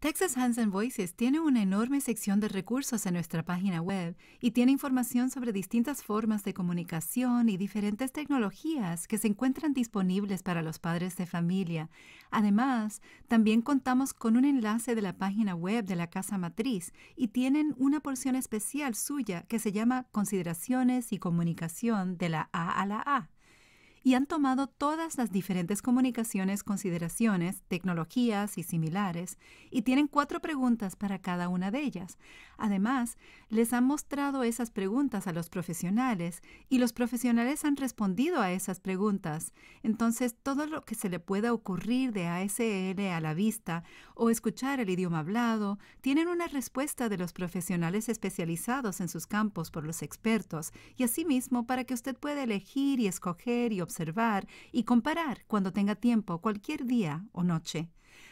Texas Hands Voices tiene una enorme sección de recursos en nuestra página web y tiene información sobre distintas formas de comunicación y diferentes tecnologías que se encuentran disponibles para los padres de familia. Además, también contamos con un enlace de la página web de la Casa Matriz y tienen una porción especial suya que se llama Consideraciones y Comunicación de la A a la A y han tomado todas las diferentes comunicaciones, consideraciones, tecnologías y similares, y tienen cuatro preguntas para cada una de ellas. Además, les han mostrado esas preguntas a los profesionales y los profesionales han respondido a esas preguntas. Entonces, todo lo que se le pueda ocurrir de ASL a la vista o escuchar el idioma hablado, tienen una respuesta de los profesionales especializados en sus campos por los expertos y asimismo para que usted pueda elegir y escoger y observar y comparar cuando tenga tiempo, cualquier día o noche.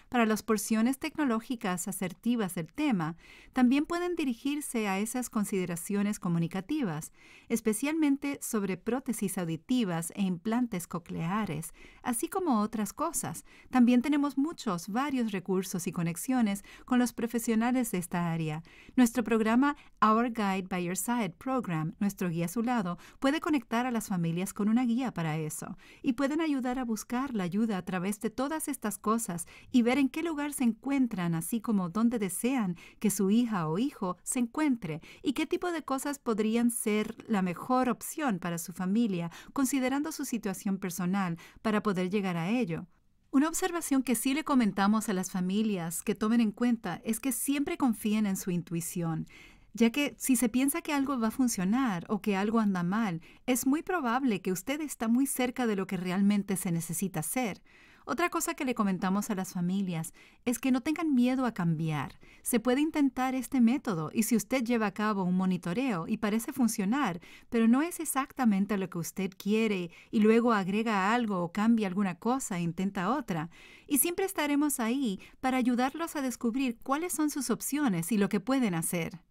Para las porciones tecnológicas asertivas del tema, también pueden dirigirse a esas consideraciones comunicativas, especialmente sobre prótesis auditivas e implantes cocleares, así como otras cosas. También tenemos muchos, varios recursos y conexiones con los profesionales de esta área. Nuestro programa Our Guide by Your Side Program, nuestro guía a su lado, puede conectar a las familias con una guía para eso y pueden ayudar a buscar la ayuda a través de todas estas cosas y ver en qué lugar se encuentran, así como dónde desean que su hija o hijo se encuentre y qué tipo de cosas podrían ser la mejor opción para su familia, considerando su situación personal, para poder llegar a ello. Una observación que sí le comentamos a las familias que tomen en cuenta es que siempre confíen en su intuición ya que si se piensa que algo va a funcionar o que algo anda mal, es muy probable que usted está muy cerca de lo que realmente se necesita hacer. Otra cosa que le comentamos a las familias es que no tengan miedo a cambiar. Se puede intentar este método y si usted lleva a cabo un monitoreo y parece funcionar, pero no es exactamente lo que usted quiere y luego agrega algo o cambia alguna cosa e intenta otra, y siempre estaremos ahí para ayudarlos a descubrir cuáles son sus opciones y lo que pueden hacer.